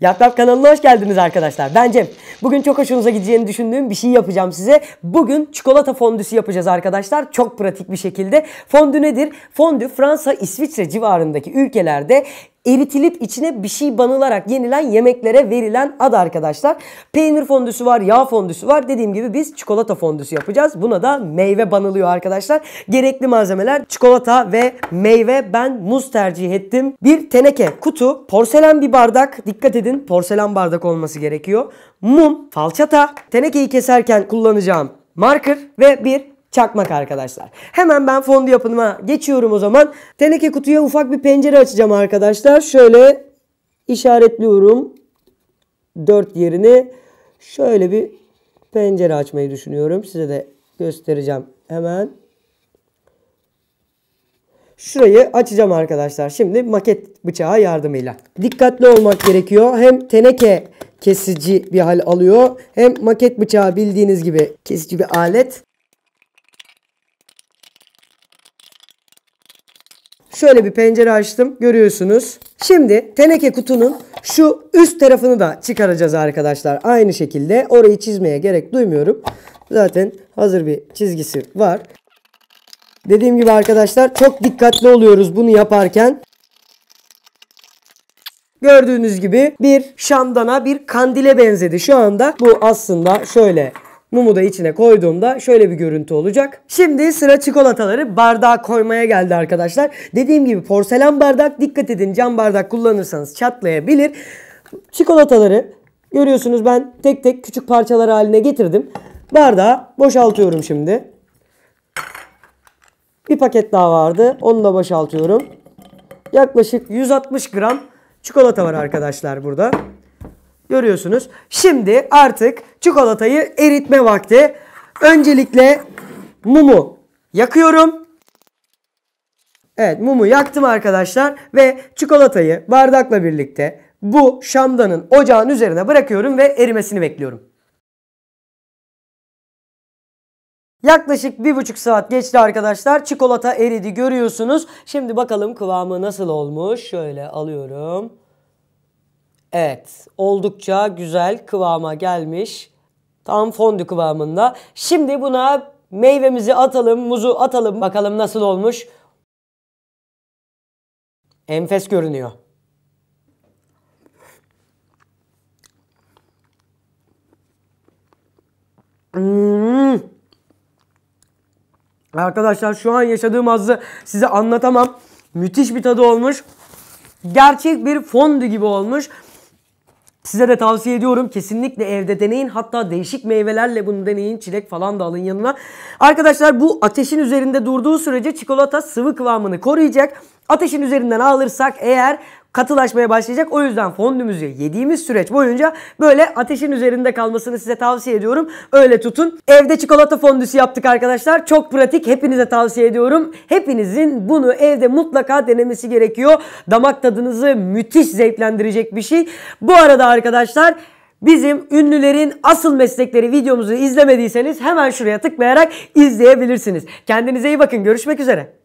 Yaprak kanalına hoş geldiniz arkadaşlar. Ben Cem. Bugün çok hoşunuza gideceğini düşündüğüm bir şey yapacağım size. Bugün çikolata fondüsü yapacağız arkadaşlar. Çok pratik bir şekilde. Fondü nedir? Fondü Fransa, İsviçre civarındaki ülkelerde eritilip içine bir şey banılarak yenilen yemeklere verilen ad arkadaşlar. Peynir fondüsü var, yağ fondüsü var. Dediğim gibi biz çikolata fondüsü yapacağız. Buna da meyve banılıyor arkadaşlar. Gerekli malzemeler çikolata ve meyve. Ben muz tercih ettim. Bir teneke, kutu, porselen bir bardak. Dikkat edin porselen bardak olması gerekiyor. Mum, falçata, tenekeyi keserken kullanacağım marker ve bir çakmak arkadaşlar. Hemen ben fondü yapımına geçiyorum o zaman. Teneke kutuya ufak bir pencere açacağım arkadaşlar. Şöyle işaretliyorum. dört yerini şöyle bir pencere açmayı düşünüyorum. Size de göstereceğim hemen. Şurayı açacağım arkadaşlar. Şimdi maket bıçağı yardımıyla. Dikkatli olmak gerekiyor. Hem teneke kesici bir hal alıyor. Hem maket bıçağı bildiğiniz gibi kesici bir alet. Şöyle bir pencere açtım. Görüyorsunuz. Şimdi teneke kutunun şu üst tarafını da çıkaracağız arkadaşlar. Aynı şekilde orayı çizmeye gerek duymuyorum. Zaten hazır bir çizgisi var. Dediğim gibi arkadaşlar çok dikkatli oluyoruz bunu yaparken. Gördüğünüz gibi bir şamdana bir kandile benzedi. Şu anda bu aslında şöyle Mumu da içine koyduğumda şöyle bir görüntü olacak. Şimdi sıra çikolataları bardağa koymaya geldi arkadaşlar. Dediğim gibi porselen bardak dikkat edin cam bardak kullanırsanız çatlayabilir. Çikolataları görüyorsunuz ben tek tek küçük parçalar haline getirdim. Bardağı boşaltıyorum şimdi. Bir paket daha vardı. Onu da boşaltıyorum. Yaklaşık 160 gram çikolata var arkadaşlar burada. Görüyorsunuz. Şimdi artık çikolatayı eritme vakti. Öncelikle mumu yakıyorum. Evet mumu yaktım arkadaşlar ve çikolatayı bardakla birlikte bu şamdanın ocağın üzerine bırakıyorum ve erimesini bekliyorum. Yaklaşık bir buçuk saat geçti arkadaşlar. Çikolata eridi görüyorsunuz. Şimdi bakalım kıvamı nasıl olmuş. Şöyle alıyorum. Evet, oldukça güzel kıvama gelmiş. Tam fondü kıvamında. Şimdi buna meyvemizi atalım, muzu atalım. Bakalım nasıl olmuş. Enfes görünüyor. Hmm. Arkadaşlar şu an yaşadığım hazzı size anlatamam. Müthiş bir tadı olmuş. Gerçek bir fondü gibi olmuş. Size de tavsiye ediyorum. Kesinlikle evde deneyin. Hatta değişik meyvelerle bunu deneyin. Çilek falan da alın yanına. Arkadaşlar bu ateşin üzerinde durduğu sürece çikolata sıvı kıvamını koruyacak. Ateşin üzerinden alırsak eğer katılaşmaya başlayacak. O yüzden fondümüzü yediğimiz süreç boyunca böyle ateşin üzerinde kalmasını size tavsiye ediyorum. Öyle tutun. Evde çikolata fondüsü yaptık arkadaşlar. Çok pratik. Hepinize tavsiye ediyorum. Hepinizin bunu evde mutlaka denemesi gerekiyor. Damak tadınızı müthiş zevklendirecek bir şey. Bu arada arkadaşlar Bizim ünlülerin asıl meslekleri videomuzu izlemediyseniz hemen şuraya tıklayarak izleyebilirsiniz. Kendinize iyi bakın. Görüşmek üzere.